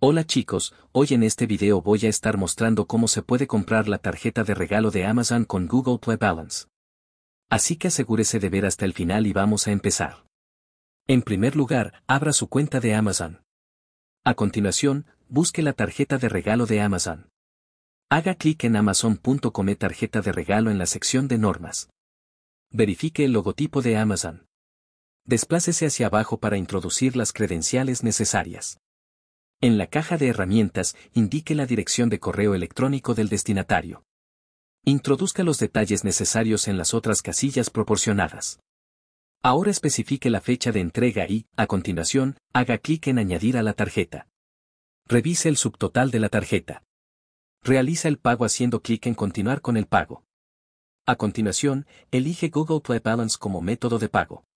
Hola chicos, hoy en este video voy a estar mostrando cómo se puede comprar la tarjeta de regalo de Amazon con Google Play Balance. Así que asegúrese de ver hasta el final y vamos a empezar. En primer lugar, abra su cuenta de Amazon. A continuación, busque la tarjeta de regalo de Amazon. Haga clic en amazon.com e tarjeta de regalo en la sección de normas. Verifique el logotipo de Amazon. Desplácese hacia abajo para introducir las credenciales necesarias. En la caja de herramientas, indique la dirección de correo electrónico del destinatario. Introduzca los detalles necesarios en las otras casillas proporcionadas. Ahora especifique la fecha de entrega y, a continuación, haga clic en Añadir a la tarjeta. Revise el subtotal de la tarjeta. Realiza el pago haciendo clic en Continuar con el pago. A continuación, elige Google Play Balance como método de pago.